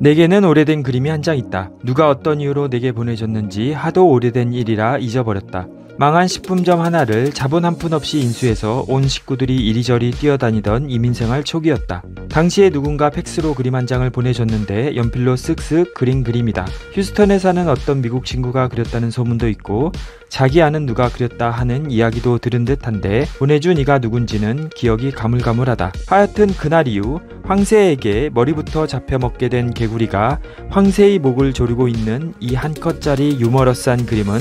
내게는 오래된 그림이 한 장 있다. 누가 어떤 이유로 내게 보내줬는지 하도 오래된 일이라 잊어버렸다. 망한 식품점 하나를 자본 한 푼 없이 인수해서 온 식구들이 이리저리 뛰어다니던 이민생활 초기였다. 당시에 누군가 팩스로 그림 한 장을 보내줬는데 연필로 쓱쓱 그린 그림이다. 휴스턴에 사는 어떤 미국 친구가 그렸다는 소문도 있고 자기 아는 누가 그렸다 하는 이야기도 들은 듯한데 보내준 이가 누군지는 기억이 가물가물하다. 하여튼 그날 이후 황새에게 머리부터 잡혀먹게 된 개구리가 황새의 목을 조르고 있는 이 한 컷짜리 유머러스한 그림은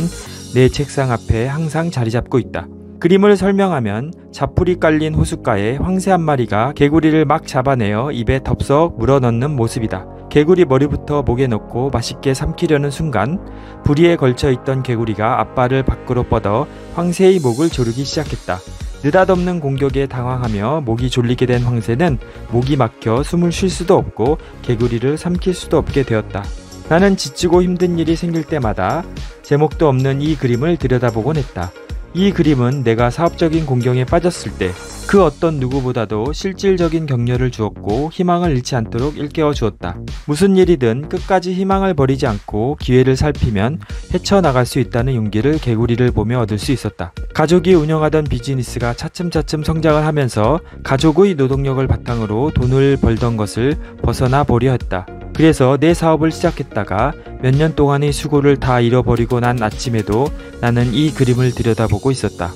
내 책상 앞에 항상 자리 잡고 있다. 그림을 설명하면 자풀이 깔린 호숫가에 황새 한 마리가 개구리를 막 잡아내어 입에 덥석 물어넣는 모습이다. 개구리 머리부터 목에 넣고 맛있게 삼키려는 순간 부리에 걸쳐있던 개구리가 앞발을 밖으로 뻗어 황새의 목을 조르기 시작했다. 느닷없는 공격에 당황하며 목이 졸리게 된 황새는 목이 막혀 숨을 쉴 수도 없고 개구리를 삼킬 수도 없게 되었다. 나는 지치고 힘든 일이 생길 때마다 제목도 없는 이 그림을 들여다보곤 했다. 이 그림은 내가 사업적인 공경에 빠졌을 때 그 어떤 누구보다도 실질적인 격려를 주었고 희망을 잃지 않도록 일깨워 주었다. 무슨 일이든 끝까지 희망을 버리지 않고 기회를 살피면 헤쳐나갈 수 있다는 용기를 개구리를 보며 얻을 수 있었다. 가족이 운영하던 비즈니스가 차츰차츰 성장을 하면서 가족의 노동력을 바탕으로 돈을 벌던 것을 벗어나 보려 했다. 그래서 내 사업을 시작했다가 몇 년 동안의 수고를 다 잃어버리고 난 아침에도 나는 이 그림을 들여다보고 있었다.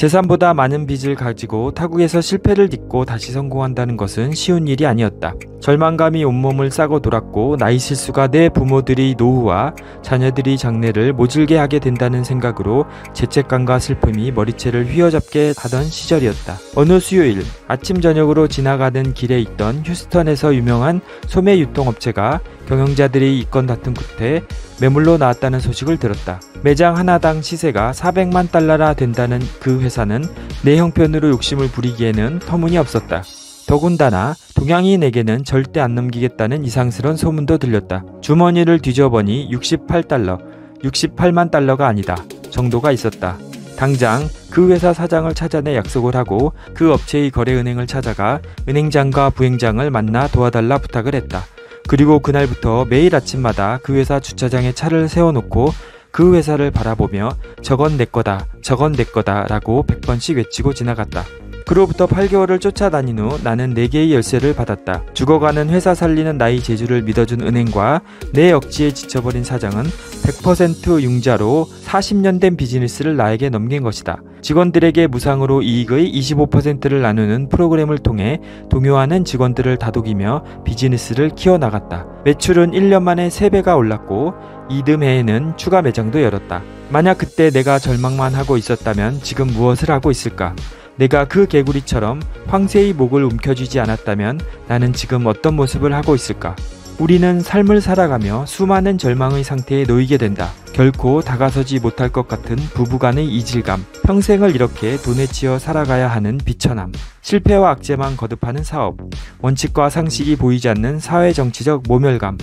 재산보다 많은 빚을 가지고 타국에서 실패를 딛고 다시 성공한다는 것은 쉬운 일이 아니었다. 절망감이 온몸을 싸고 돌았고 나이 실수가 내 부모들이 노후와 자녀들이 장례를 모질게 하게 된다는 생각으로 죄책감과 슬픔이 머리채를 휘어잡게 하던 시절이었다. 어느 수요일 아침 저녁으로 지나가는 길에 있던 휴스턴에서 유명한 소매 유통업체가 경영자들이 이권 다툼 끝에 매물로 나왔다는 소식을 들었다. 매장 하나당 시세가 400만 달러라 된다는 그 회사는 내 형편으로 욕심을 부리기에는 터무니없었다. 더군다나 동양인에게는 절대 안 넘기겠다는 이상스런 소문도 들렸다. 주머니를 뒤져보니 68달러, 68만 달러가 아니다 정도가 있었다. 당장 그 회사 사장을 찾아내 약속을 하고 그 업체의 거래은행을 찾아가 은행장과 부행장을 만나 도와달라 부탁을 했다. 그리고 그날부터 매일 아침마다 그 회사 주차장에 차를 세워놓고 그 회사를 바라보며 저건 내 거다, 저건 내 거다 라고 100번씩 외치고 지나갔다. 그로부터 8개월을 쫓아다닌 후 나는 4개의 열쇠를 받았다. 죽어가는 회사 살리는 나의 재주를 믿어준 은행과 내 억지에 지쳐버린 사장은 100% 융자로 40년 된 비즈니스를 나에게 넘긴 것이다. 직원들에게 무상으로 이익의 25%를 나누는 프로그램을 통해 동요하는 직원들을 다독이며 비즈니스를 키워나갔다. 매출은 1년 만에 3배가 올랐고 이듬해에는 추가 매장도 열었다. 만약 그때 내가 절망만 하고 있었다면 지금 무엇을 하고 있을까? 내가 그 개구리처럼 황새의 목을 움켜쥐지 않았다면 나는 지금 어떤 모습을 하고 있을까? 우리는 삶을 살아가며 수많은 절망의 상태에 놓이게 된다. 결코 다가서지 못할 것 같은 부부간의 이질감, 평생을 이렇게 돈에 치여 살아가야 하는 비천함, 실패와 악재만 거듭하는 사업, 원칙과 상식이 보이지 않는 사회 정치적 모멸감,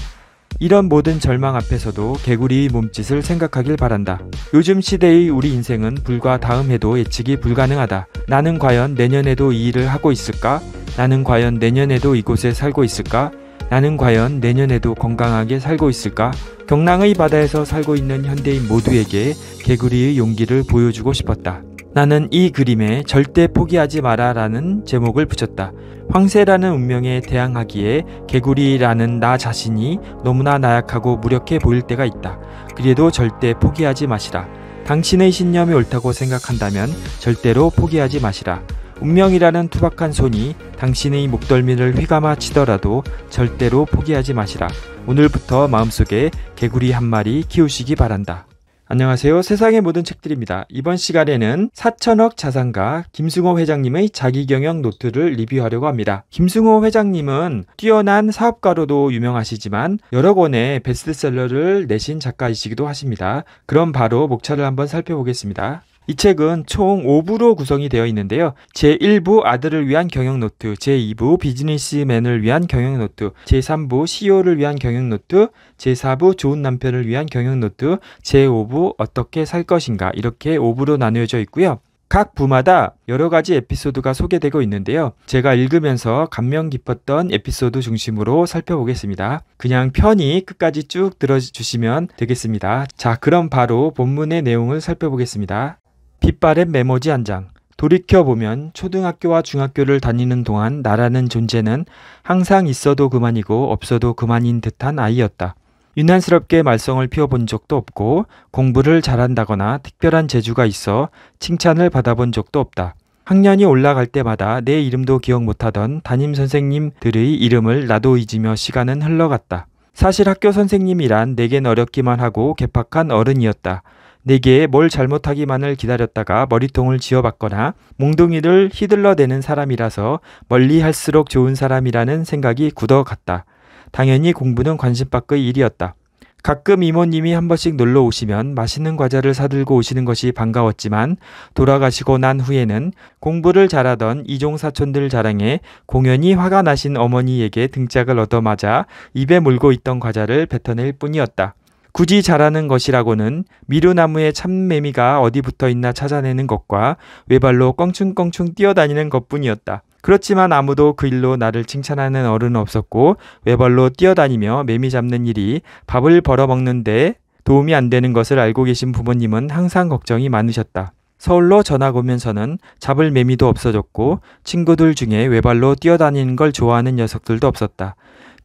이런 모든 절망 앞에서도 개구리의 몸짓을 생각하길 바란다. 요즘 시대의 우리 인생은 불과 다음 해도 예측이 불가능하다. 나는 과연 내년에도 이 일을 하고 있을까? 나는 과연 내년에도 이곳에 살고 있을까? 나는 과연 내년에도 건강하게 살고 있을까? 경랑의 바다에서 살고 있는 현대인 모두에게 개구리의 용기를 보여주고 싶었다. 나는 이 그림에 절대 포기하지 마라 라는 제목을 붙였다. 황새라는 운명에 대항하기에 개구리라는 나 자신이 너무나 나약하고 무력해 보일 때가 있다. 그래도 절대 포기하지 마시라. 당신의 신념이 옳다고 생각한다면 절대로 포기하지 마시라. 운명이라는 투박한 손이 당신의 목덜미를 휘감아 치더라도 절대로 포기하지 마시라. 오늘부터 마음속에 개구리 한 마리 키우시기 바란다. 안녕하세요. 세상의 모든 책들입니다. 이번 시간에는 4천억 자산가 김승호 회장님의 자기경영 노트를 리뷰하려고 합니다. 김승호 회장님은 뛰어난 사업가로도 유명하시지만 여러 권의 베스트셀러를 내신 작가이시기도 하십니다. 그럼 바로 목차를 한번 살펴보겠습니다. 이 책은 총 5부로 구성이 되어 있는데요. 제1부 아들을 위한 경영 노트, 제2부 비즈니스맨을 위한 경영 노트, 제3부 CEO를 위한 경영 노트, 제4부 좋은 남편을 위한 경영 노트, 제5부 어떻게 살 것인가 이렇게 5부로 나누어져 있고요. 각 부마다 여러 가지 에피소드가 소개되고 있는데요. 제가 읽으면서 감명 깊었던 에피소드 중심으로 살펴보겠습니다. 그냥 편히 끝까지 쭉 들어주시면 되겠습니다. 자, 그럼 바로 본문의 내용을 살펴보겠습니다. 뒷바랜 메모지 한 장. 돌이켜보면 초등학교와 중학교를 다니는 동안 나라는 존재는 항상 있어도 그만이고 없어도 그만인 듯한 아이였다. 유난스럽게 말썽을 피워본 적도 없고 공부를 잘한다거나 특별한 재주가 있어 칭찬을 받아본 적도 없다. 학년이 올라갈 때마다 내 이름도 기억 못하던 담임 선생님들의 이름을 나도 잊으며 시간은 흘러갔다. 사실 학교 선생님이란 내겐 어렵기만 하고 개팍한 어른이었다. 내게 뭘 잘못하기만을 기다렸다가 머리통을 지어봤거나 몽둥이를 휘둘러대는 사람이라서 멀리 할수록 좋은 사람이라는 생각이 굳어갔다. 당연히 공부는 관심 밖의 일이었다. 가끔 이모님이 한 번씩 놀러 오시면 맛있는 과자를 사들고 오시는 것이 반가웠지만 돌아가시고 난 후에는 공부를 잘하던 이종사촌들 자랑에 공연히 화가 나신 어머니에게 등짝을 얻어맞아 입에 물고 있던 과자를 뱉어낼 뿐이었다. 굳이 자라는 것이라고는 미루나무의 참매미가 어디 붙어 있나 찾아내는 것과 외발로 껑충껑충 뛰어다니는 것뿐이었다. 그렇지만 아무도 그 일로 나를 칭찬하는 어른은 없었고 외발로 뛰어다니며 매미 잡는 일이 밥을 벌어먹는데 도움이 안 되는 것을 알고 계신 부모님은 항상 걱정이 많으셨다. 서울로 전학 오면서는 잡을 매미도 없어졌고 친구들 중에 외발로 뛰어다니는 걸 좋아하는 녀석들도 없었다.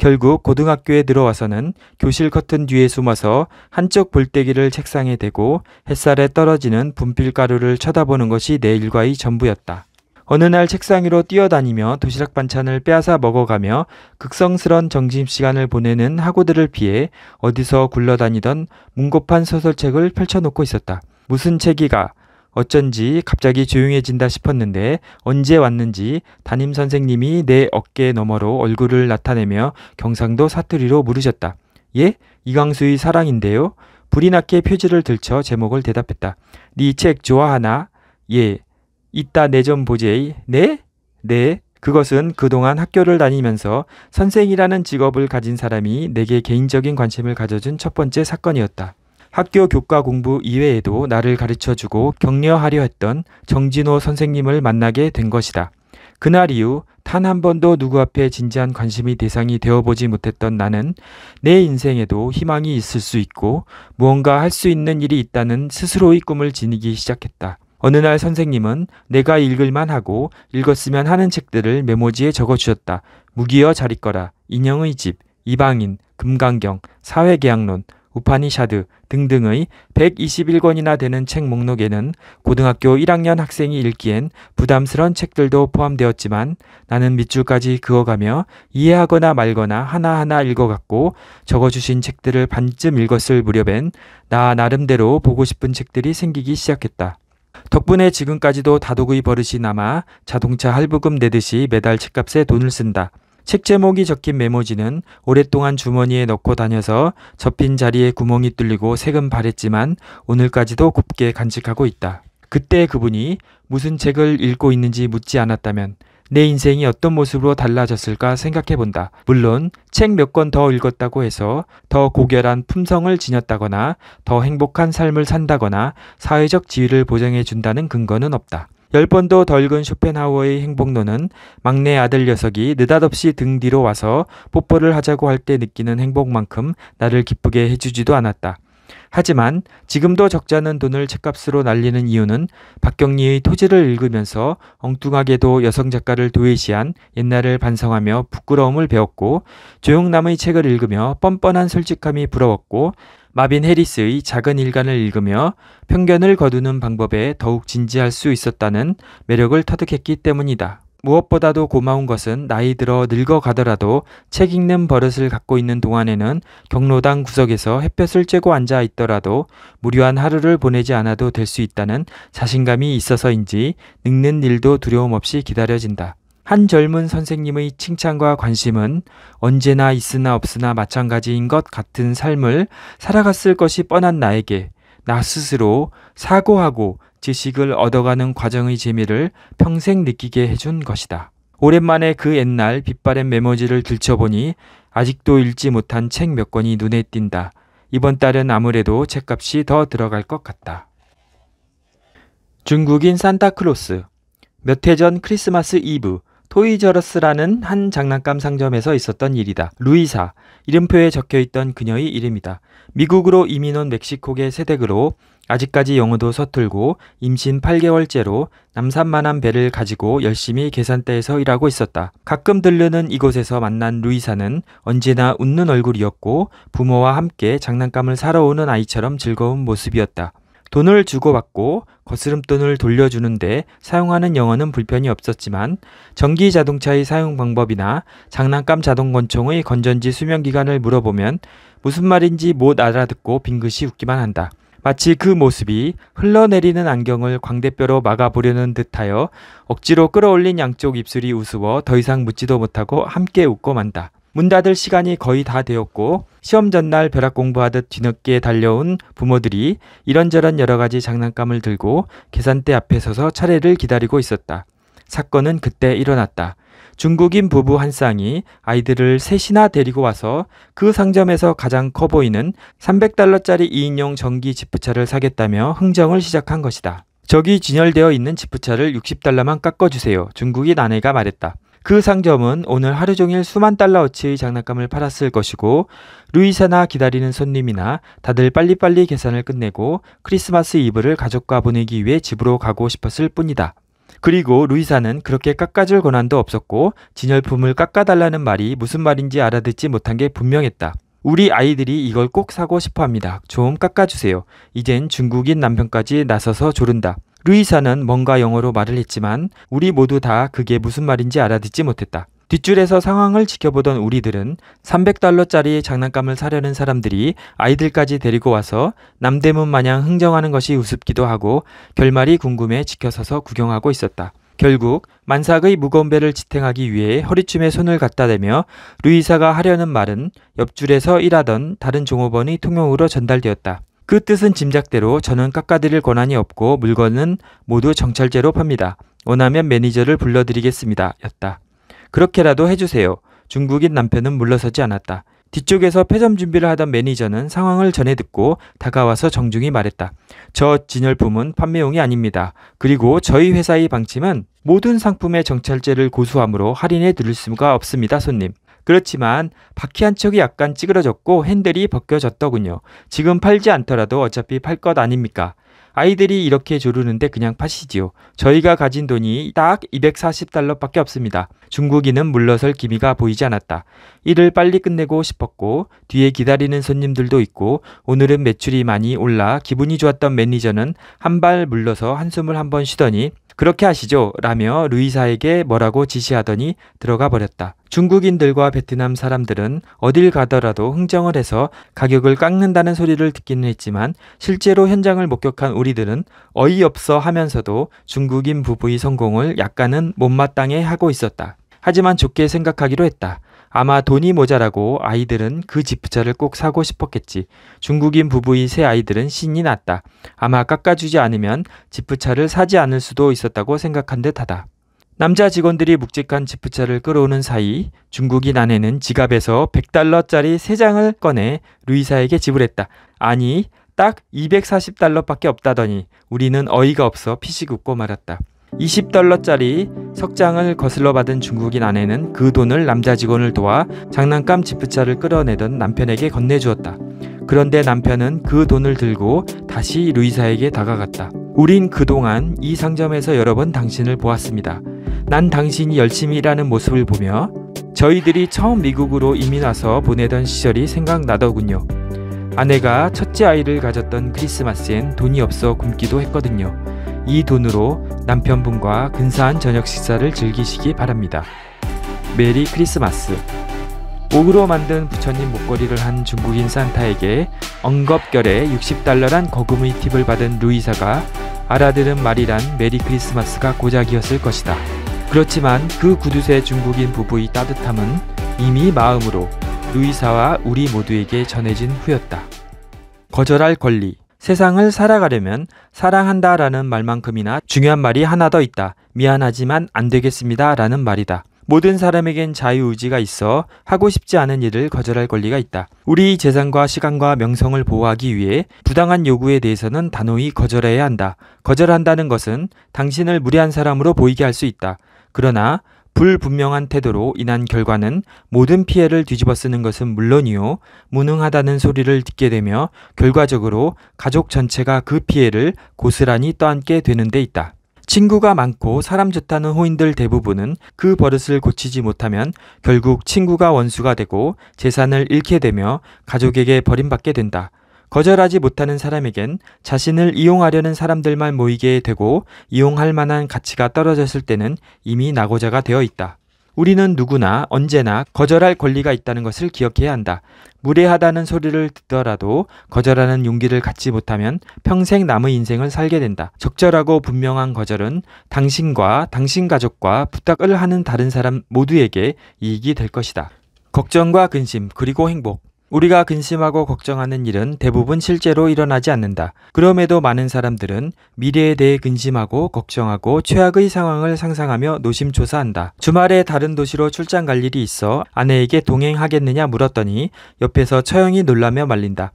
결국 고등학교에 들어와서는 교실 커튼 뒤에 숨어서 한쪽 볼때기를 책상에 대고 햇살에 떨어지는 분필가루를 쳐다보는 것이 내 일과의 전부였다. 어느 날 책상 위로 뛰어다니며 도시락 반찬을 빼앗아 먹어가며 극성스런 점심시간을 보내는 학우들을 피해 어디서 굴러다니던 문고판 소설책을 펼쳐놓고 있었다. 무슨 책이가 어쩐지 갑자기 조용해진다 싶었는데 언제 왔는지 담임 선생님이 내 어깨 너머로 얼굴을 나타내며 경상도 사투리로 물으셨다. 예? 이광수의 사랑인데요? 불이 났게 표지를 들쳐 제목을 대답했다. 네 책 좋아하나? 예. 이따 내 좀 보제이. 네? 네. 그것은 그동안 학교를 다니면서 선생이라는 직업을 가진 사람이 내게 개인적인 관심을 가져준 첫 번째 사건이었다. 학교 교과 공부 이외에도 나를 가르쳐주고 격려하려 했던 정진호 선생님을 만나게 된 것이다. 그날 이후 단 한 번도 누구 앞에 진지한 관심이 대상이 되어보지 못했던 나는 내 인생에도 희망이 있을 수 있고 무언가 할 수 있는 일이 있다는 스스로의 꿈을 지니기 시작했다. 어느 날 선생님은 내가 읽을만 하고 읽었으면 하는 책들을 메모지에 적어주셨다. 무기여 잘 읽거라, 인형의 집, 이방인, 금강경, 사회계약론, 우파니샤드 등등의 121권이나 되는 책 목록에는 고등학교 1학년 학생이 읽기엔 부담스런 책들도 포함되었지만 나는 밑줄까지 그어가며 이해하거나 말거나 하나하나 읽어갔고 적어주신 책들을 반쯤 읽었을 무렵엔 나 나름대로 보고 싶은 책들이 생기기 시작했다. 덕분에 지금까지도 다독의 버릇이 남아 자동차 할부금 내듯이 매달 책값에 돈을 쓴다. 책 제목이 적힌 메모지는 오랫동안 주머니에 넣고 다녀서 접힌 자리에 구멍이 뚫리고 색은 바랬지만 오늘까지도 곱게 간직하고 있다. 그때 그분이 무슨 책을 읽고 있는지 묻지 않았다면 내 인생이 어떤 모습으로 달라졌을까 생각해 본다. 물론 책 몇 권 더 읽었다고 해서 더 고결한 품성을 지녔다거나 더 행복한 삶을 산다거나 사회적 지위를 보장해 준다는 근거는 없다. 열 번도 덜근 쇼펜하우어의 행복론은 막내 아들 녀석이 느닷없이 등 뒤로 와서 뽀뽀를 하자고 할 때 느끼는 행복만큼 나를 기쁘게 해주지도 않았다. 하지만 지금도 적자는 돈을 책값으로 날리는 이유는 박경리의 토지를 읽으면서 엉뚱하게도 여성 작가를 도외시한 옛날을 반성하며 부끄러움을 배웠고 조용남의 책을 읽으며 뻔뻔한 솔직함이 부러웠고 마빈 해리스의 작은 일간을 읽으며 편견을 거두는 방법에 더욱 진지할 수 있었다는 매력을 터득했기 때문이다. 무엇보다도 고마운 것은 나이 들어 늙어가더라도 책 읽는 버릇을 갖고 있는 동안에는 경로당 구석에서 햇볕을 쬐고 앉아 있더라도 무료한 하루를 보내지 않아도 될 수 있다는 자신감이 있어서인지 늙는 일도 두려움 없이 기다려진다. 한 젊은 선생님의 칭찬과 관심은 언제나 있으나 없으나 마찬가지인 것 같은 삶을 살아갔을 것이 뻔한 나에게 나 스스로 사고하고 지식을 얻어가는 과정의 재미를 평생 느끼게 해준 것이다. 오랜만에 그 옛날 빛바랜 메모지를 들춰보니 아직도 읽지 못한 책 몇 권이 눈에 띈다. 이번 달은 아무래도 책값이 더 들어갈 것 같다. 중국인 산타클로스 몇 해 전 크리스마스 이브 토이저러스라는 한 장난감 상점에서 있었던 일이다. 루이사. 이름표에 적혀 있던 그녀의 이름이다. 미국으로 이민 온 멕시코계 세댁으로 아직까지 영어도 서툴고 임신 8개월째로 남산만한 배를 가지고 열심히 계산대에서 일하고 있었다. 가끔 들르는 이곳에서 만난 루이사는 언제나 웃는 얼굴이었고 부모와 함께 장난감을 사러 오는 아이처럼 즐거운 모습이었다. 돈을 주고받고 거스름돈을 돌려주는데 사용하는 영어는 불편이 없었지만 전기 자동차의 사용 방법이나 장난감 자동 권총의 건전지 수명 기간을 물어보면 무슨 말인지 못 알아듣고 빙긋이 웃기만 한다. 마치 그 모습이 흘러내리는 안경을 광대뼈로 막아보려는 듯하여 억지로 끌어올린 양쪽 입술이 우스워 더 이상 묻지도 못하고 함께 웃고 만다. 문 닫을 시간이 거의 다 되었고 시험 전날 벼락 공부하듯 뒤늦게 달려온 부모들이 이런저런 여러 가지 장난감을 들고 계산대 앞에 서서 차례를 기다리고 있었다. 사건은 그때 일어났다. 중국인 부부 한 쌍이 아이들을 셋이나 데리고 와서 그 상점에서 가장 커 보이는 300달러짜리 2인용 전기 지프차를 사겠다며 흥정을 시작한 것이다. 적이 진열되어 있는 지프차를 60달러만 깎아주세요. 중국인 아내가 말했다. 그 상점은 오늘 하루 종일 수만 달러어치의 장난감을 팔았을 것이고 루이사나 기다리는 손님이나 다들 빨리빨리 계산을 끝내고 크리스마스 이브를 가족과 보내기 위해 집으로 가고 싶었을 뿐이다. 그리고 루이사는 그렇게 깎아줄 권한도 없었고 진열품을 깎아달라는 말이 무슨 말인지 알아듣지 못한 게 분명했다. 우리 아이들이 이걸 꼭 사고 싶어 합니다. 좀 깎아주세요. 이젠 중국인 남편까지 나서서 조른다. 루이사는 뭔가 영어로 말을 했지만 우리 모두 다 그게 무슨 말인지 알아듣지 못했다. 뒷줄에서 상황을 지켜보던 우리들은 300달러짜리 장난감을 사려는 사람들이 아이들까지 데리고 와서 남대문 마냥 흥정하는 것이 우습기도 하고 결말이 궁금해 지켜서서 구경하고 있었다. 결국 만삭의 무거운 배를 지탱하기 위해 허리춤에 손을 갖다 대며 루이사가 하려는 말은 옆줄에서 일하던 다른 종업원의 통용으로 전달되었다. 그 뜻은 짐작대로 저는 깎아드릴 권한이 없고 물건은 모두 정찰제로 팝니다. 원하면 매니저를 불러드리겠습니다. 였다. 그렇게라도 해주세요. 중국인 남편은 물러서지 않았다. 뒤쪽에서 폐점 준비를 하던 매니저는 상황을 전해 듣고 다가와서 정중히 말했다. 저 진열품은 판매용이 아닙니다. 그리고 저희 회사의 방침은 모든 상품의 정찰제를 고수함으로 할인해 드릴 수가 없습니다, 손님. 그렇지만 바퀴 한 척이 약간 찌그러졌고 핸들이 벗겨졌더군요. 지금 팔지 않더라도 어차피 팔 것 아닙니까? 아이들이 이렇게 조르는데 그냥 파시지요. 저희가 가진 돈이 딱 240달러밖에 없습니다. 중국인은 물러설 기미가 보이지 않았다. 일을 빨리 끝내고 싶었고 뒤에 기다리는 손님들도 있고 오늘은 매출이 많이 올라 기분이 좋았던 매니저는 한 발 물러서 한숨을 한번 쉬더니 그렇게 하시죠. 라며 루이사에게 뭐라고 지시하더니 들어가 버렸다. 중국인들과 베트남 사람들은 어딜 가더라도 흥정을 해서 가격을 깎는다는 소리를 듣기는 했지만 실제로 현장을 목격한 우리들은 어이없어 하면서도 중국인 부부의 성공을 약간은 못마땅해 하고 있었다. 하지만 좋게 생각하기로 했다. 아마 돈이 모자라고 아이들은 그 지프차를 꼭 사고 싶었겠지. 중국인 부부의 세 아이들은 신이 났다. 아마 깎아주지 않으면 지프차를 사지 않을 수도 있었다고 생각한 듯하다. 남자 직원들이 묵직한 지프차를 끌어오는 사이 중국인 아내는 지갑에서 100달러짜리 3장을 꺼내 루이사에게 지불했다. 아니, 딱 240달러밖에 없다더니 우리는 어이가 없어 피식 웃고 말았다. 20달러짜리 석장을 거슬러 받은 중국인 아내는 그 돈을 남자 직원을 도와 장난감 지프차를 끌어내던 남편에게 건네주었다. 그런데 남편은 그 돈을 들고 다시 루이사에게 다가갔다. 우린 그동안 이 상점에서 여러 번 당신을 보았습니다. 난 당신이 열심히 일하는 모습을 보며 저희들이 처음 미국으로 이민 와서 보내던 시절이 생각나더군요. 아내가 첫째 아이를 가졌던 크리스마스엔 돈이 없어 굶기도 했거든요. 이 돈으로 남편분과 근사한 저녁 식사를 즐기시기 바랍니다. 메리 크리스마스 옥으로 만든 부처님 목걸이를 한 중국인 산타에게 엉겁결에 60달러란 거금의 팁을 받은 루이사가 알아들은 말이란 메리 크리스마스가 고작이었을 것이다. 그렇지만 그 구두쇠 중국인 부부의 따뜻함은 이미 마음으로 루이사와 우리 모두에게 전해진 후였다. 거절할 권리 세상을 살아가려면 사랑한다 라는 말만큼이나 중요한 말이 하나 더 있다. 미안하지만 안 되겠습니다 라는 말이다. 모든 사람에겐 자유의지가 있어 하고 싶지 않은 일을 거절할 권리가 있다. 우리 재산과 시간과 명성을 보호하기 위해 부당한 요구에 대해서는 단호히 거절해야 한다. 거절한다는 것은 당신을 무례한 사람으로 보이게 할 수 있다. 그러나 불분명한 태도로 인한 결과는 모든 피해를 뒤집어 쓰는 것은 물론이요, 무능하다는 소리를 듣게 되며 결과적으로 가족 전체가 그 피해를 고스란히 떠안게 되는 데 있다. 친구가 많고 사람 좋다는 호인들 대부분은 그 버릇을 고치지 못하면 결국 친구가 원수가 되고 재산을 잃게 되며 가족에게 버림받게 된다. 거절하지 못하는 사람에겐 자신을 이용하려는 사람들만 모이게 되고 이용할 만한 가치가 떨어졌을 때는 이미 낙오자가 되어 있다. 우리는 누구나 언제나 거절할 권리가 있다는 것을 기억해야 한다. 무례하다는 소리를 듣더라도 거절하는 용기를 갖지 못하면 평생 남의 인생을 살게 된다. 적절하고 분명한 거절은 당신과 당신 가족과 부탁을 하는 다른 사람 모두에게 이익이 될 것이다. 걱정과 근심, 그리고 행복. 우리가 근심하고 걱정하는 일은 대부분 실제로 일어나지 않는다. 그럼에도 많은 사람들은 미래에 대해 근심하고 걱정하고 최악의 상황을 상상하며 노심초사한다. 주말에 다른 도시로 출장 갈 일이 있어 아내에게 동행하겠느냐 물었더니 옆에서 처형이 놀라며 말린다.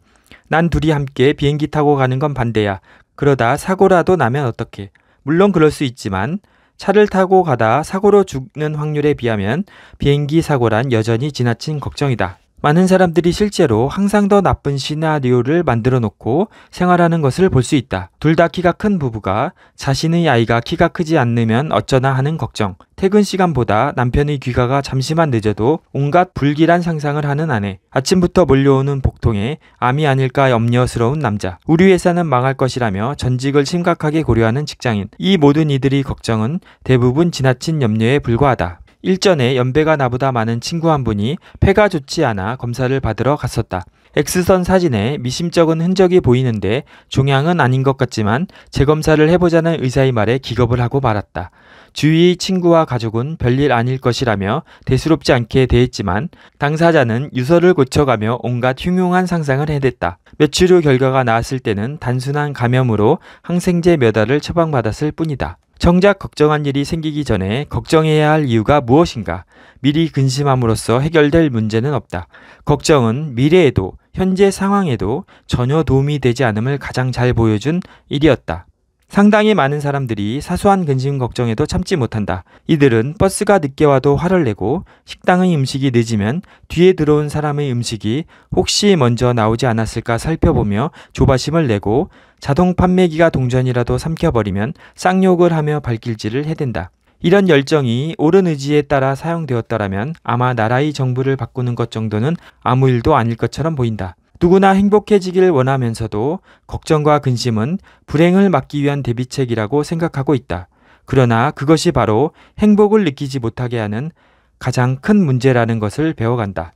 난 둘이 함께 비행기 타고 가는 건 반대야. 그러다 사고라도 나면 어떡해. 물론 그럴 수 있지만 차를 타고 가다 사고로 죽는 확률에 비하면 비행기 사고란 여전히 지나친 걱정이다. 많은 사람들이 실제로 항상 더 나쁜 시나리오를 만들어 놓고 생활하는 것을 볼 수 있다. 둘 다 키가 큰 부부가 자신의 아이가 키가 크지 않으면 어쩌나 하는 걱정, 퇴근 시간보다 남편의 귀가가 잠시만 늦어도 온갖 불길한 상상을 하는 아내, 아침부터 몰려오는 복통에 암이 아닐까 염려스러운 남자, 우리 회사는 망할 것이라며 전직을 심각하게 고려하는 직장인, 이 모든 이들이 걱정은 대부분 지나친 염려에 불과하다. 일전에 연배가 나보다 많은 친구 한 분이 폐가 좋지 않아 검사를 받으러 갔었다. 엑스선 사진에 미심쩍은 흔적이 보이는데 종양은 아닌 것 같지만 재검사를 해보자는 의사의 말에 기겁을 하고 말았다. 주위 친구와 가족은 별일 아닐 것이라며 대수롭지 않게 대했지만 당사자는 유서를 고쳐가며 온갖 흉흉한 상상을 해댔다. 며칠 후 결과가 나왔을 때는 단순한 감염으로 항생제 몇 알을 처방받았을 뿐이다. 정작 걱정한 일이 생기기 전에 걱정해야 할 이유가 무엇인가? 미리 근심함으로써 해결될 문제는 없다. 걱정은 미래에도 현재 상황에도 전혀 도움이 되지 않음을 가장 잘 보여준 일이었다. 상당히 많은 사람들이 사소한 근심 걱정에도 참지 못한다. 이들은 버스가 늦게 와도 화를 내고 식당의 음식이 늦으면 뒤에 들어온 사람의 음식이 혹시 먼저 나오지 않았을까 살펴보며 조바심을 내고 자동 판매기가 동전이라도 삼켜버리면 쌍욕을 하며 발길질을 해댄다. 이런 열정이 옳은 의지에 따라 사용되었다라면 아마 나라의 정부를 바꾸는 것 정도는 아무 일도 아닐 것처럼 보인다. 누구나 행복해지길 원하면서도 걱정과 근심은 불행을 막기 위한 대비책이라고 생각하고 있다. 그러나 그것이 바로 행복을 느끼지 못하게 하는 가장 큰 문제라는 것을 배워간다.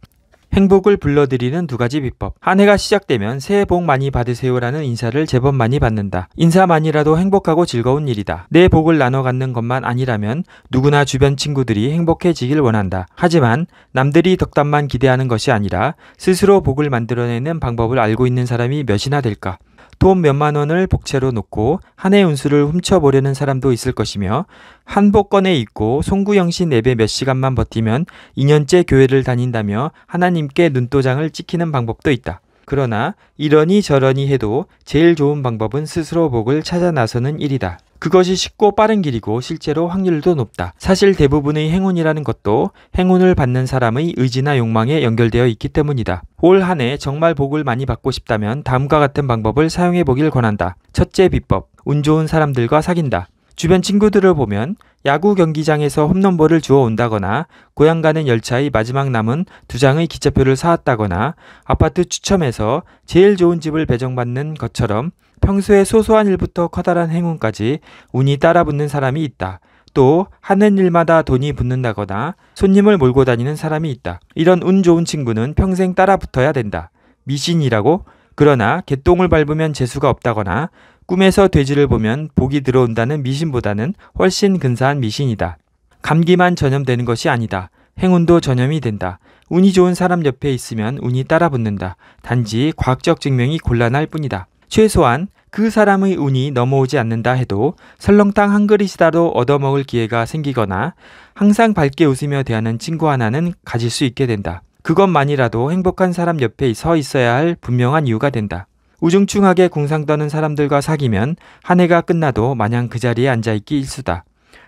행복을 불러들이는 두 가지 비법. 한 해가 시작되면 새해 복 많이 받으세요라는 인사를 제법 많이 받는다. 인사만이라도 행복하고 즐거운 일이다. 내 복을 나눠 갖는 것만 아니라면 누구나 주변 친구들이 행복해지길 원한다. 하지만 남들이 덕담만 기대하는 것이 아니라 스스로 복을 만들어내는 방법을 알고 있는 사람이 몇이나 될까? 돈 몇만 원을 복채로 놓고 한해 운수를 훔쳐보려는 사람도 있을 것이며 한복권에 있고 송구영신 앱에 몇 시간만 버티면 2년째 교회를 다닌다며 하나님께 눈도장을 찍히는 방법도 있다. 그러나 이러니 저러니 해도 제일 좋은 방법은 스스로 복을 찾아 나서는 일이다. 그것이 쉽고 빠른 길이고 실제로 확률도 높다. 사실 대부분의 행운이라는 것도 행운을 받는 사람의 의지나 욕망에 연결되어 있기 때문이다. 올 한해 정말 복을 많이 받고 싶다면 다음과 같은 방법을 사용해 보길 권한다. 첫째 비법. 운 좋은 사람들과 사귄다. 주변 친구들을 보면 야구 경기장에서 홈런볼을 주워 온다거나 고향 가는 열차의 마지막 남은 두 장의 기차표를 사왔다거나 아파트 추첨에서 제일 좋은 집을 배정받는 것처럼 평소에 소소한 일부터 커다란 행운까지 운이 따라붙는 사람이 있다. 또 하는 일마다 돈이 붙는다거나 손님을 몰고 다니는 사람이 있다. 이런 운 좋은 친구는 평생 따라붙어야 된다. 미신이라고? 그러나 개똥을 밟으면 재수가 없다거나 꿈에서 돼지를 보면 복이 들어온다는 미신보다는 훨씬 근사한 미신이다. 감기만 전염되는 것이 아니다. 행운도 전염이 된다. 운이 좋은 사람 옆에 있으면 운이 따라붙는다. 단지 과학적 증명이 곤란할 뿐이다. 최소한 그 사람의 운이 넘어오지 않는다 해도 설렁탕 한 그릇이라도 얻어먹을 기회가 생기거나 항상 밝게 웃으며 대하는 친구 하나는 가질 수 있게 된다. 그것만이라도 행복한 사람 옆에 서 있어야 할 분명한 이유가 된다. 우중충하게 궁상 떠는 사람들과 사귀면 한 해가 끝나도 마냥 그 자리에 앉아있기 일수다.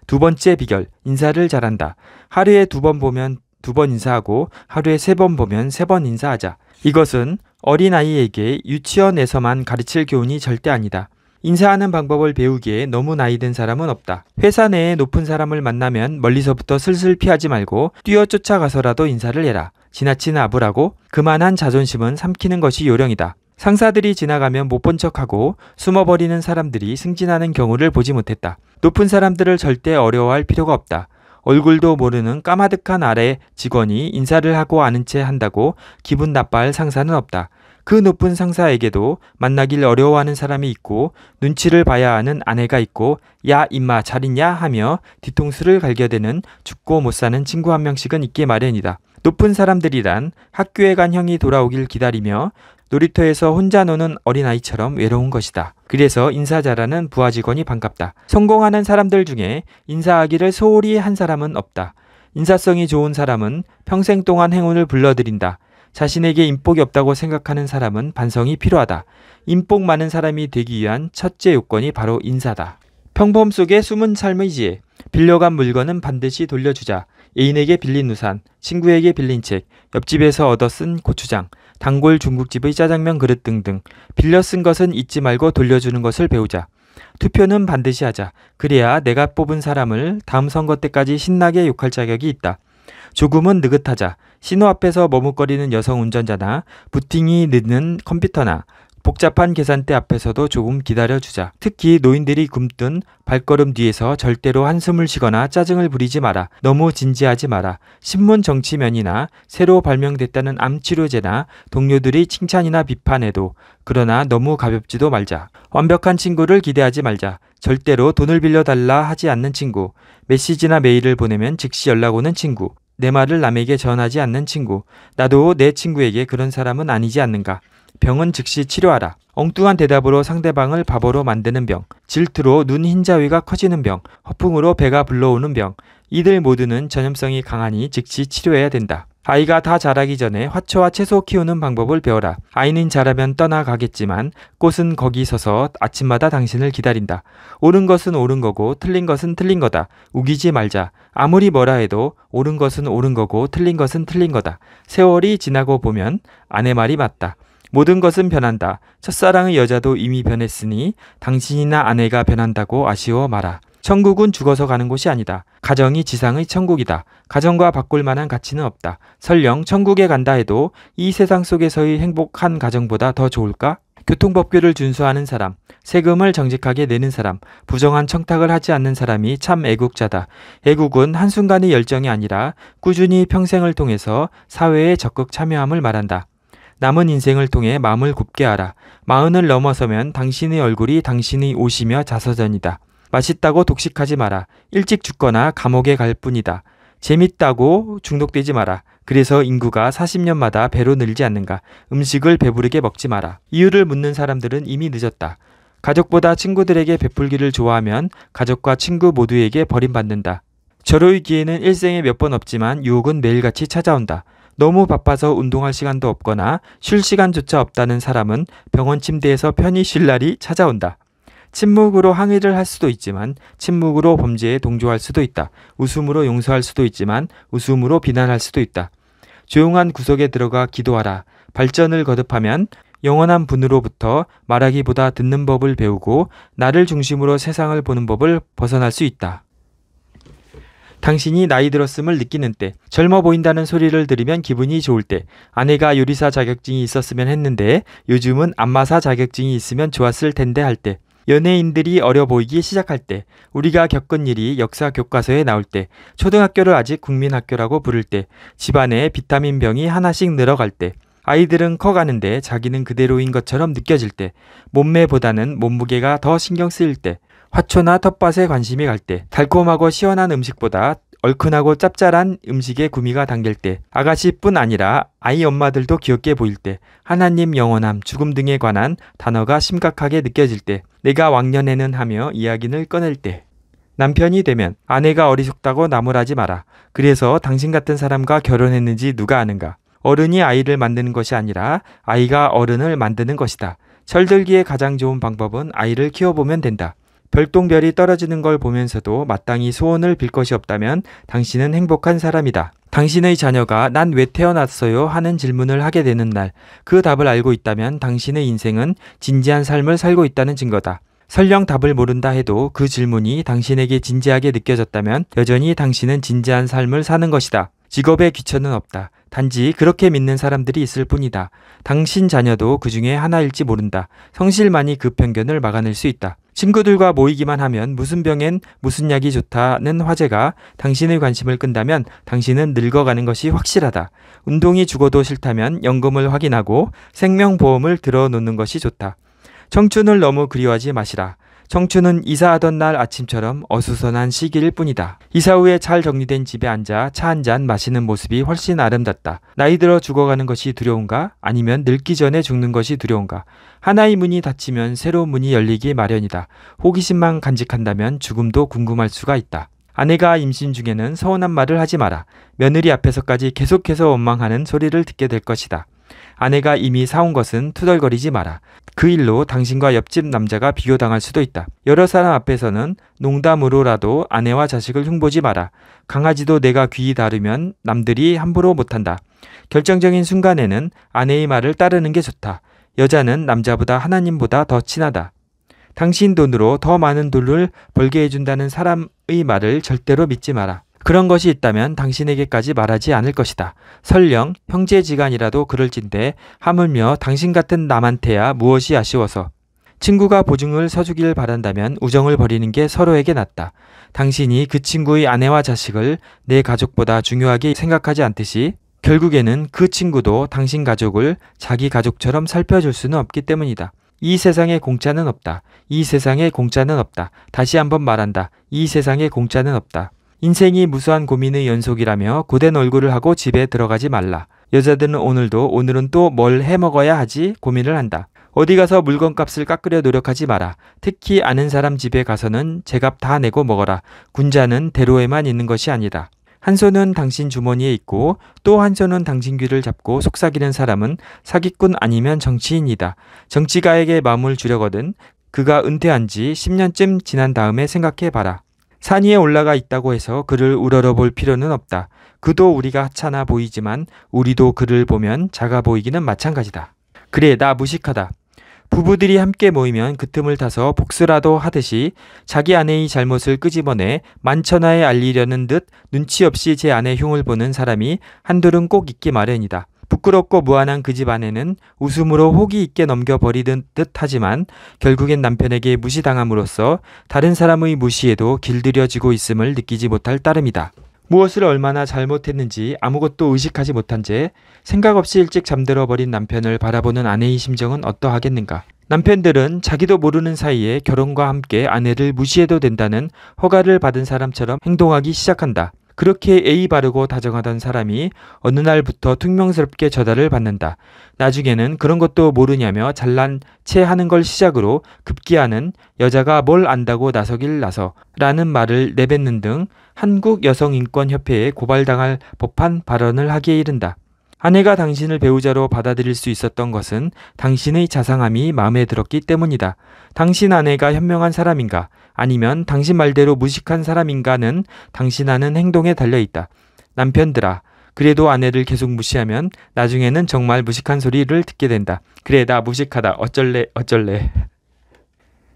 두 번째 비결, 인사를 잘한다. 하루에 두 번 보면 두 번 인사하고 하루에 세 번 보면 세 번 인사하자. 이것은 어린아이에게 유치원에서만 가르칠 교훈이 절대 아니다. 인사하는 방법을 배우기에 너무 나이 든 사람은 없다. 회사 내에 높은 사람을 만나면 멀리서부터 슬슬 피하지 말고 뛰어 쫓아가서라도 인사를 해라. 지나친 아부라고 그만한 자존심은 삼키는 것이 요령이다. 상사들이 지나가면 못 본 척하고 숨어버리는 사람들이 승진하는 경우를 보지 못했다. 높은 사람들을 절대 어려워할 필요가 없다. 얼굴도 모르는 까마득한 아래 직원이 인사를 하고 아는 체 한다고 기분 나빠할 상사는 없다. 그 높은 상사에게도 만나길 어려워하는 사람이 있고 눈치를 봐야 하는 아내가 있고 야 임마 잘 있냐 하며 뒤통수를 갈겨대는 죽고 못 사는 친구 한 명씩은 있게 마련이다. 높은 사람들이란 학교에 간 형이 돌아오길 기다리며 놀이터에서 혼자 노는 어린아이처럼 외로운 것이다. 그래서 인사 잘하는 부하 직원이 반갑다. 성공하는 사람들 중에 인사하기를 소홀히 한 사람은 없다. 인사성이 좋은 사람은 평생 동안 행운을 불러들인다. 자신에게 인복이 없다고 생각하는 사람은 반성이 필요하다. 인복 많은 사람이 되기 위한 첫째 요건이 바로 인사다. 평범 속에 숨은 삶의 지혜. 빌려간 물건은 반드시 돌려주자. 애인에게 빌린 우산, 친구에게 빌린 책, 옆집에서 얻어 쓴 고추장, 단골 중국집의 짜장면 그릇 등등 빌려 쓴 것은 잊지 말고 돌려주는 것을 배우자. 투표는 반드시 하자. 그래야 내가 뽑은 사람을 다음 선거 때까지 신나게 욕할 자격이 있다. 조금은 느긋하자. 신호 앞에서 머뭇거리는 여성 운전자나 부팅이 늦는 컴퓨터나 복잡한 계산대 앞에서도 조금 기다려주자. 특히 노인들이 굶뜬 발걸음 뒤에서 절대로 한숨을 쉬거나 짜증을 부리지 마라. 너무 진지하지 마라. 신문 정치면이나 새로 발명됐다는 암치료제나 동료들이 칭찬이나 비판해도 그러나 너무 가볍지도 말자. 완벽한 친구를 기대하지 말자. 절대로 돈을 빌려달라 하지 않는 친구. 메시지나 메일을 보내면 즉시 연락 오는 친구. 내 말을 남에게 전하지 않는 친구. 나도 내 친구에게 그런 사람은 아니지 않는가. 병은 즉시 치료하라. 엉뚱한 대답으로 상대방을 바보로 만드는 병, 질투로 눈 흰자위가 커지는 병, 허풍으로 배가 불러오는 병, 이들 모두는 전염성이 강하니 즉시 치료해야 된다. 아이가 다 자라기 전에 화초와 채소 키우는 방법을 배워라. 아이는 자라면 떠나가겠지만 꽃은 거기 서서 아침마다 당신을 기다린다. 옳은 것은 옳은 거고 틀린 것은 틀린 거다. 우기지 말자. 아무리 뭐라 해도 옳은 것은 옳은 거고 틀린 것은 틀린 거다. 세월이 지나고 보면 아내 말이 맞다. 모든 것은 변한다. 첫사랑의 여자도 이미 변했으니 당신이나 아내가 변한다고 아쉬워 마라. 천국은 죽어서 가는 곳이 아니다. 가정이 지상의 천국이다. 가정과 바꿀 만한 가치는 없다. 설령 천국에 간다 해도 이 세상 속에서의 행복한 가정보다 더 좋을까? 교통법규를 준수하는 사람, 세금을 정직하게 내는 사람, 부정한 청탁을 하지 않는 사람이 참 애국자다. 애국은 한순간의 열정이 아니라 꾸준히 평생을 통해서 사회에 적극 참여함을 말한다. 남은 인생을 통해 마음을 굽게 하라. 마흔을 넘어서면 당신의 얼굴이 당신의 옷이며 자서전이다. 맛있다고 독식하지 마라. 일찍 죽거나 감옥에 갈 뿐이다. 재밌다고 중독되지 마라. 그래서 인구가 40년마다 배로 늘지 않는가. 음식을 배부르게 먹지 마라. 이유를 묻는 사람들은 이미 늦었다. 가족보다 친구들에게 베풀기를 좋아하면 가족과 친구 모두에게 버림받는다. 절호의 기회는 일생에 몇 번 없지만 유혹은 매일같이 찾아온다. 너무 바빠서 운동할 시간도 없거나 쉴 시간조차 없다는 사람은 병원 침대에서 편히 쉴 날이 찾아온다. 침묵으로 항의를 할 수도 있지만 침묵으로 범죄에 동조할 수도 있다. 웃음으로 용서할 수도 있지만 웃음으로 비난할 수도 있다. 조용한 구석에 들어가 기도하라. 발전을 거듭하면 영원한 분으로부터 말하기보다 듣는 법을 배우고 나를 중심으로 세상을 보는 법을 벗어날 수 있다. 당신이 나이 들었음을 느끼는 때, 젊어 보인다는 소리를 들으면 기분이 좋을 때, 아내가 요리사 자격증이 있었으면 했는데, 요즘은 안마사 자격증이 있으면 좋았을 텐데 할 때, 연예인들이 어려 보이기 시작할 때, 우리가 겪은 일이 역사 교과서에 나올 때, 초등학교를 아직 국민학교라고 부를 때, 집안에 비타민 병이 하나씩 늘어갈 때, 아이들은 커가는데 자기는 그대로인 것처럼 느껴질 때, 몸매보다는 몸무게가 더 신경 쓰일 때, 화초나 텃밭에 관심이 갈 때, 달콤하고 시원한 음식보다 얼큰하고 짭짤한 음식의 구미가 당길 때, 아가씨뿐 아니라 아이 엄마들도 귀엽게 보일 때, 하나님 영원함, 죽음 등에 관한 단어가 심각하게 느껴질 때, 내가 왕년에는 하며 이야기를 꺼낼 때, 남편이 되면 아내가 어리석다고 나무라지 마라. 그래서 당신 같은 사람과 결혼했는지 누가 아는가. 어른이 아이를 만드는 것이 아니라 아이가 어른을 만드는 것이다. 철들기에 가장 좋은 방법은 아이를 키워보면 된다. 별똥별이 떨어지는 걸 보면서도 마땅히 소원을 빌 것이 없다면 당신은 행복한 사람이다. 당신의 자녀가 난 왜 태어났어요? 하는 질문을 하게 되는 날, 그 답을 알고 있다면 당신의 인생은 진지한 삶을 살고 있다는 증거다. 설령 답을 모른다 해도 그 질문이 당신에게 진지하게 느껴졌다면 여전히 당신은 진지한 삶을 사는 것이다. 직업에 귀천은 없다. 단지 그렇게 믿는 사람들이 있을 뿐이다. 당신 자녀도 그 중에 하나일지 모른다. 성실만이 그 편견을 막아낼 수 있다. 친구들과 모이기만 하면 무슨 병엔 무슨 약이 좋다는 화제가 당신의 관심을 끈다면 당신은 늙어가는 것이 확실하다. 운동이 죽어도 싫다면 연금을 확인하고 생명보험을 들어놓는 것이 좋다. 청춘을 너무 그리워하지 마시라. 청춘은 이사하던 날 아침처럼 어수선한 시기일 뿐이다. 이사 후에 잘 정리된 집에 앉아 차 한 잔 마시는 모습이 훨씬 아름답다. 나이 들어 죽어가는 것이 두려운가? 아니면 늙기 전에 죽는 것이 두려운가? 하나의 문이 닫히면 새로운 문이 열리기 마련이다. 호기심만 간직한다면 죽음도 궁금할 수가 있다. 아내가 임신 중에는 서운한 말을 하지 마라. 며느리 앞에서까지 계속해서 원망하는 소리를 듣게 될 것이다. 아내가 이미 사온 것은 투덜거리지 마라. 그 일로 당신과 옆집 남자가 비교당할 수도 있다. 여러 사람 앞에서는 농담으로라도 아내와 자식을 흉보지 마라. 강아지도 내가 귀히 다르면 남들이 함부로 못한다. 결정적인 순간에는 아내의 말을 따르는 게 좋다. 여자는 남자보다 하나님보다 더 친하다. 당신 돈으로 더 많은 돈을 벌게 해준다는 사람의 말을 절대로 믿지 마라. 그런 것이 있다면 당신에게까지 말하지 않을 것이다. 설령 형제지간이라도 그럴진데 하물며 당신 같은 남한테야 무엇이 아쉬워서 친구가 보증을 서주길 바란다면 우정을 버리는 게 서로에게 낫다. 당신이 그 친구의 아내와 자식을 내 가족보다 중요하게 생각하지 않듯이 결국에는 그 친구도 당신 가족을 자기 가족처럼 살펴줄 수는 없기 때문이다. 이 세상에 공짜는 없다. 이 세상에 공짜는 없다. 다시 한번 말한다. 이 세상에 공짜는 없다. 인생이 무수한 고민의 연속이라며 고된 얼굴을 하고 집에 들어가지 말라. 여자들은 오늘도 오늘은 또 뭘 해먹어야 하지 고민을 한다. 어디 가서 물건값을 깎으려 노력하지 마라. 특히 아는 사람 집에 가서는 제값 다 내고 먹어라. 군자는 대로에만 있는 것이 아니다. 한 손은 당신 주머니에 있고 또 한 손은 당신 귀를 잡고 속삭이는 사람은 사기꾼 아니면 정치인이다. 정치가에게 마음을 주려거든 그가 은퇴한 지 10년쯤 지난 다음에 생각해 봐라. 산 위에 올라가 있다고 해서 그를 우러러볼 필요는 없다. 그도 우리가 하찮아 보이지만 우리도 그를 보면 작아 보이기는 마찬가지다. 그래 나 무식하다. 부부들이 함께 모이면 그 틈을 타서 복수라도 하듯이 자기 아내의 잘못을 끄집어내 만천하에 알리려는 듯 눈치 없이 제 아내 흉을 보는 사람이 한둘은 꼭 있기 마련이다. 부끄럽고 무한한 그 집 안에는 웃음으로 호기 있게 넘겨버리듯 하지만 결국엔 남편에게 무시당함으로써 다른 사람의 무시에도 길들여지고 있음을 느끼지 못할 따름이다. 무엇을 얼마나 잘못했는지 아무것도 의식하지 못한 채 생각 없이 일찍 잠들어 버린 남편을 바라보는 아내의 심정은 어떠하겠는가? 남편들은 자기도 모르는 사이에 결혼과 함께 아내를 무시해도 된다는 허가를 받은 사람처럼 행동하기 시작한다. 그렇게 A 바르고 다정하던 사람이 어느 날부터 퉁명스럽게 저달을 받는다. 나중에는 그런 것도 모르냐며 잘난 체 하는 걸 시작으로 급기야는 여자가 뭘 안다고 나서길 나서 라는 말을 내뱉는 등 한국여성인권협회에 고발당할 법한 발언을 하기에 이른다. 아내가 당신을 배우자로 받아들일 수 있었던 것은 당신의 자상함이 마음에 들었기 때문이다. 당신 아내가 현명한 사람인가 아니면 당신 말대로 무식한 사람인가는 당신 아는 행동에 달려있다. 남편들아, 그래도 아내를 계속 무시하면 나중에는 정말 무식한 소리를 듣게 된다. 그래, 나 무식하다. 어쩔래, 어쩔래.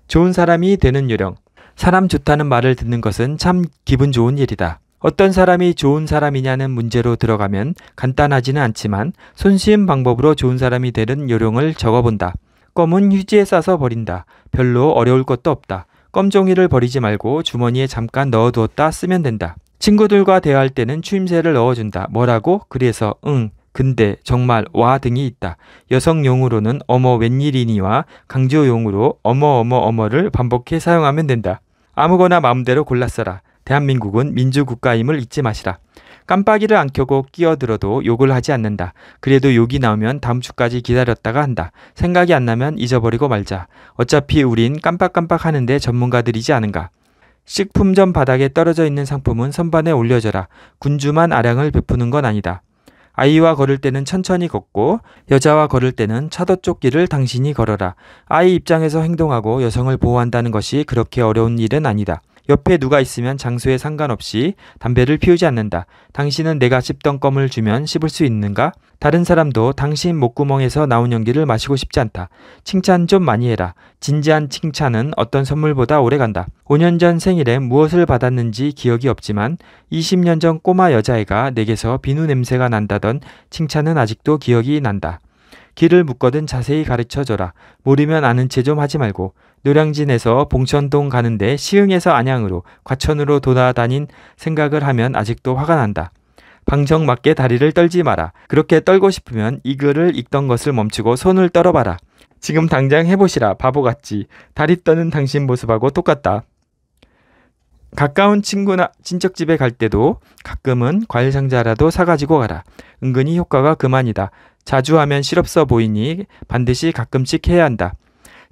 좋은 사람이 되는 요령. 사람 좋다는 말을 듣는 것은 참 기분 좋은 일이다. 어떤 사람이 좋은 사람이냐는 문제로 들어가면 간단하지는 않지만 손쉬운 방법으로 좋은 사람이 되는 요령을 적어본다. 껌은 휴지에 싸서 버린다. 별로 어려울 것도 없다. 껌 종이를 버리지 말고 주머니에 잠깐 넣어두었다 쓰면 된다. 친구들과 대화할 때는 추임새를 넣어준다. 뭐라고? 그래서 응, 근데, 정말, 와 등이 있다. 여성용으로는 어머 웬일이니와 강조용으로 어머 어머 어머를 반복해 사용하면 된다. 아무거나 마음대로 골라 써라. 대한민국은 민주국가임을 잊지 마시라. 깜빡이를 안 켜고 끼어들어도 욕을 하지 않는다. 그래도 욕이 나오면 다음 주까지 기다렸다가 한다. 생각이 안 나면 잊어버리고 말자. 어차피 우린 깜빡깜빡 하는데 전문가들이지 않은가. 식품점 바닥에 떨어져 있는 상품은 선반에 올려져라. 군주만 아량을 베푸는 건 아니다. 아이와 걸을 때는 천천히 걷고 여자와 걸을 때는 차도 쪽 길을 당신이 걸어라. 아이 입장에서 행동하고 여성을 보호한다는 것이 그렇게 어려운 일은 아니다. 옆에 누가 있으면 장소에 상관없이 담배를 피우지 않는다. 당신은 내가 씹던 껌을 주면 씹을 수 있는가? 다른 사람도 당신 목구멍에서 나온 연기를 마시고 싶지 않다. 칭찬 좀 많이 해라. 진지한 칭찬은 어떤 선물보다 오래 간다. 5년 전 생일에 무엇을 받았는지 기억이 없지만 20년 전 꼬마 여자애가 내게서 비누 냄새가 난다던 칭찬은 아직도 기억이 난다. 길을 묻거든 자세히 가르쳐줘라. 모르면 아는 체 좀 하지 말고 노량진에서 봉천동 가는데 시흥에서 안양으로 과천으로 돌아다닌 생각을 하면 아직도 화가 난다. 방정맞게 다리를 떨지 마라. 그렇게 떨고 싶으면 이 글을 읽던 것을 멈추고 손을 떨어봐라. 지금 당장 해보시라. 바보같지. 다리 떠는 당신 모습하고 똑같다. 가까운 친구나 친척집에 갈 때도 가끔은 과일 상자라도 사가지고 가라. 은근히 효과가 그만이다. 자주 하면 실없어 보이니 반드시 가끔씩 해야 한다.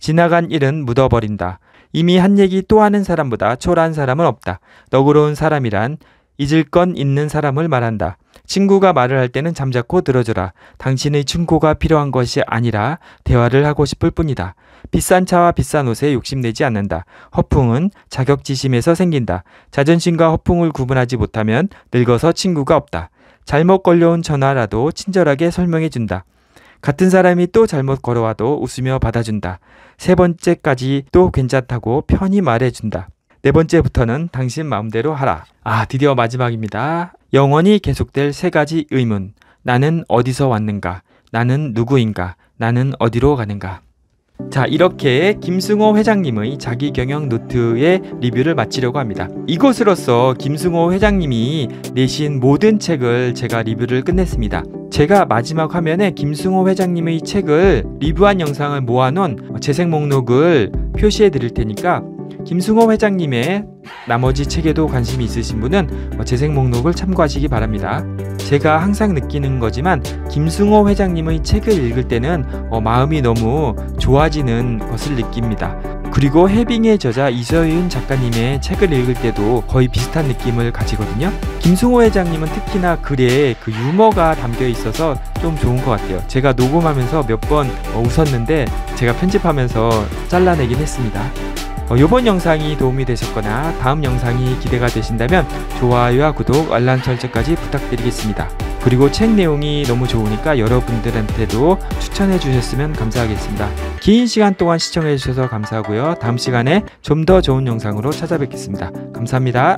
지나간 일은 묻어버린다. 이미 한 얘기 또 하는 사람보다 초라한 사람은 없다. 너그러운 사람이란 잊을 건 있는 사람을 말한다. 친구가 말을 할 때는 잠자코 들어주라. 당신의 충고가 필요한 것이 아니라 대화를 하고 싶을 뿐이다. 비싼 차와 비싼 옷에 욕심내지 않는다. 허풍은 자격지심에서 생긴다. 자존심과 허풍을 구분하지 못하면 늙어서 친구가 없다. 잘못 걸려온 전화라도 친절하게 설명해준다. 같은 사람이 또 잘못 걸어와도 웃으며 받아준다. 세 번째까지 또 괜찮다고 편히 말해준다. 네 번째부터는 당신 마음대로 하라. 아, 드디어 마지막입니다. 영원히 계속될 세 가지 의문. 나는 어디서 왔는가? 나는 누구인가? 나는 어디로 가는가? 자 이렇게 김승호 회장님의 자기 경영 노트의 리뷰를 마치려고 합니다 이것으로써 김승호 회장님이 내신 모든 책을 제가 리뷰를 끝냈습니다 제가 마지막 화면에 김승호 회장님의 책을 리뷰한 영상을 모아놓은 재생 목록을 표시해 드릴 테니까 김승호 회장님의 나머지 책에도 관심이 있으신 분은 뭐 재생 목록을 참고하시기 바랍니다. 제가 항상 느끼는 거지만 김승호 회장님의 책을 읽을 때는 어, 마음이 너무 좋아지는 것을 느낍니다. 그리고 해빙의 저자 이서윤 작가님의 책을 읽을 때도 거의 비슷한 느낌을 가지거든요. 김승호 회장님은 특히나 글에 그 유머가 담겨 있어서 좀 좋은 것 같아요. 제가 녹음하면서 몇번 어, 웃었는데 제가 편집하면서 잘라내긴 했습니다. 이번 어, 영상이 도움이 되셨거나 다음 영상이 기대가 되신다면 좋아요와 구독, 알람 설정까지 부탁드리겠습니다. 그리고 책 내용이 너무 좋으니까 여러분들한테도 추천해 주셨으면 감사하겠습니다. 긴 시간 동안 시청해 주셔서 감사하고요. 다음 시간에 좀 더 좋은 영상으로 찾아뵙겠습니다. 감사합니다.